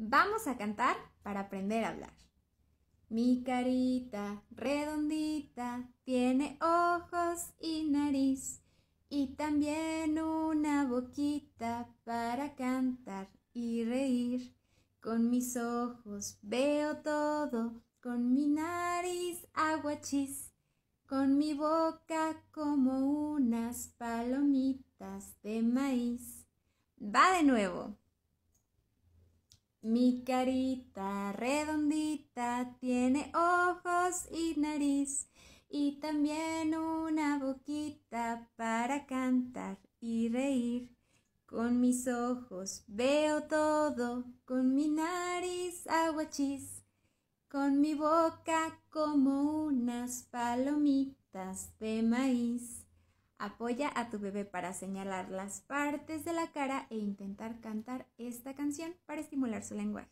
Vamos a cantar para aprender a hablar. Mi carita redondita tiene ojos y nariz y también una boquita para cantar y reír. Con mis ojos veo todo, con mi nariz aguachis, con mi boca como unas palomitas de maíz. Va de nuevo. Mi carita redondita tiene ojos y nariz y también una boquita para cantar y reír. Con mis ojos veo todo, con mi nariz aguachis, con mi boca como unas palomitas de maíz. Apoya a tu bebé para señalar las partes de la cara e intentar cantar esta canción para estimular su lenguaje.